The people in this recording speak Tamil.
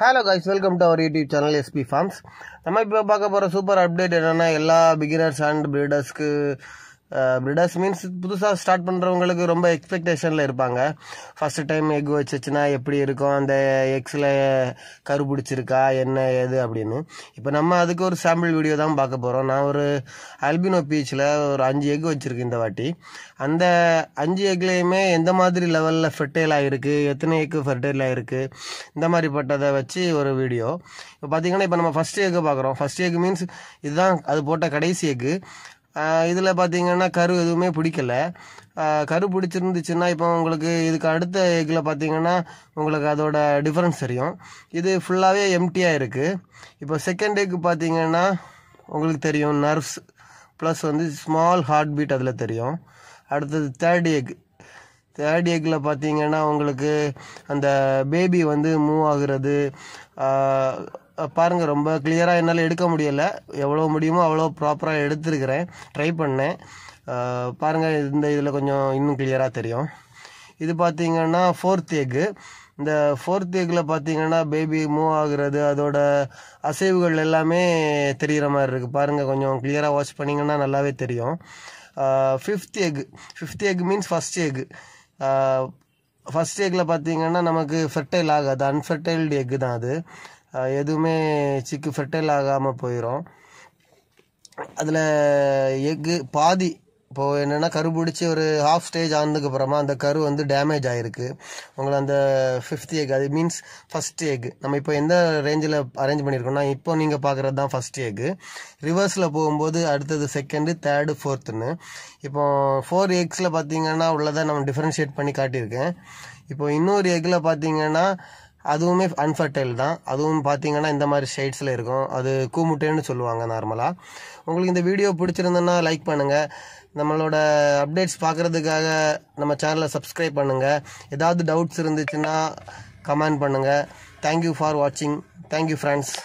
hello guys welcome to our YouTube channel SP farms நம்ம இப்போ பார்க்க போகிற சூப்பர் அப்டேட் என்னென்னா எல்லா பிகினர்ஸ் அண்ட் பிரீடர்ஸ்க்கு பிரிடர்ஸ் um, மீன்ஸ் புதுசாக ஸ்டார்ட் பண்ணுறவங்களுக்கு ரொம்ப எக்ஸ்பெக்டேஷனில் இருப்பாங்க ஃபஸ்ட்டு டைம் எக் வச்சுச்சுன்னா எப்படி இருக்கும் அந்த எக்ஸில் கரு பிடிச்சிருக்கா என்ன ஏது அப்படின்னு இப்போ நம்ம அதுக்கு ஒரு சாம்பிள் வீடியோ தான் பார்க்க போகிறோம் நான் ஒரு அல்பினோ பீச்சில் ஒரு அஞ்சு எக் வச்சுருக்கேன் இந்த வாட்டி அந்த அஞ்சு எக்லேயுமே எந்த மாதிரி லெவலில் ஃபெர்டைல் ஆகிருக்கு எத்தனை எக்கு ஃபெர்டைல் ஆகிருக்கு இந்த மாதிரி பட்டதை வச்சு ஒரு வீடியோ இப்போ பார்த்திங்கன்னா இப்போ நம்ம ஃபஸ்ட் எக்கு பார்க்குறோம் ஃபஸ்ட் எக் மீன்ஸ் இதுதான் அது போட்ட கடைசி எக்கு இதில் பார்த்தீங்கன்னா கரு எதுவுமே பிடிக்கல கரு பிடிச்சிருந்துச்சுன்னா இப்போ உங்களுக்கு இதுக்கு அடுத்த எக்கில் பார்த்தீங்கன்னா உங்களுக்கு அதோட டிஃப்ரென்ஸ் தெரியும் இது ஃபுல்லாகவே எம்டியாக இருக்குது இப்போ செகண்ட் எக்கு பார்த்தீங்கன்னா உங்களுக்கு தெரியும் நர்வ்ஸ் ப்ளஸ் வந்து ஸ்மால் ஹார்ட் பீட் அதில் தெரியும் அடுத்தது தேர்ட் எக் தேர்ட் எக்கில் பார்த்தீங்கன்னா உங்களுக்கு அந்த பேபி வந்து மூவ் ஆகுறது பாருங்கள் ரொம்ப கிளியராக என்னால் எடுக்க முடியலை எவ்வளோ முடியுமோ அவ்வளோ ப்ராப்பராக எடுத்துருக்கிறேன் ட்ரை பண்ணேன் பாருங்கள் இந்த இதில் கொஞ்சம் இன்னும் கிளியராக தெரியும் இது பார்த்திங்கன்னா ஃபோர்த் எக்கு இந்த ஃபோர்த் எக்கில் பார்த்தீங்கன்னா பேபி மூவ் ஆகுறது அதோட அசைவுகள் எல்லாமே தெரிகிற மாதிரி இருக்குது பாருங்கள் கொஞ்சம் கிளியராக வாட்ச் பண்ணிங்கன்னா நல்லாவே தெரியும் fifth egg fifth egg means first egg first எக்கில் பார்த்தீங்கன்னா நமக்கு ஃபெர்டைல் ஆகாது அன்ஃபெர்டைல்டு எக்கு தான் அது எதுவுமே சிக்கு ஃபெர்டைல் ஆகாமல் போயிடும் அதில் எக்கு பாதி இப்போது என்னென்னா கரு பிடிச்சி ஒரு ஹாஃப் ஸ்டேஜ் ஆனதுக்கப்புறமா அந்த கரு வந்து டேமேஜ் ஆகிருக்கு உங்களை அந்த ஃபிஃப்த் எக் அது மீன்ஸ் ஃபஸ்ட் எக் நம்ம இப்போ எந்த ரேஞ்சில் அரேஞ்ச் பண்ணியிருக்கோம்னா இப்போ நீங்கள் பார்க்குறது தான் ஃபஸ்ட் எக் ரிவர்ஸில் போகும்போது அடுத்தது செகண்டு தேர்டு ஃபோர்த்துன்னு இப்போ ஃபோர் எக்ஸில் பார்த்தீங்கன்னா உள்ளதை நம்ம டிஃப்ரென்ஷியேட் பண்ணி காட்டியிருக்கேன் இப்போ இன்னொரு எக்கில் பார்த்தீங்கன்னா அதுவுமே அன்ஃபர்டைல் தான் அதுவும் பார்த்தீங்கன்னா இந்த மாதிரி ஷேட்ஸில் இருக்கும் அது கூமுட்டேன்னு சொல்லுவாங்க நார்மலாக உங்களுக்கு இந்த வீடியோ பிடிச்சிருந்தனா லைக் பண்ணுங்கள் நம்மளோட அப்டேட்ஸ் பார்க்குறதுக்காக நம்ம சேனலை சப்ஸ்கிரைப் பண்ணுங்கள் ஏதாவது டவுட்ஸ் இருந்துச்சுன்னா கமெண்ட் பண்ணுங்கள் தேங்க்யூ ஃபார் வாட்சிங் தேங்க்யூ ஃப்ரெண்ட்ஸ்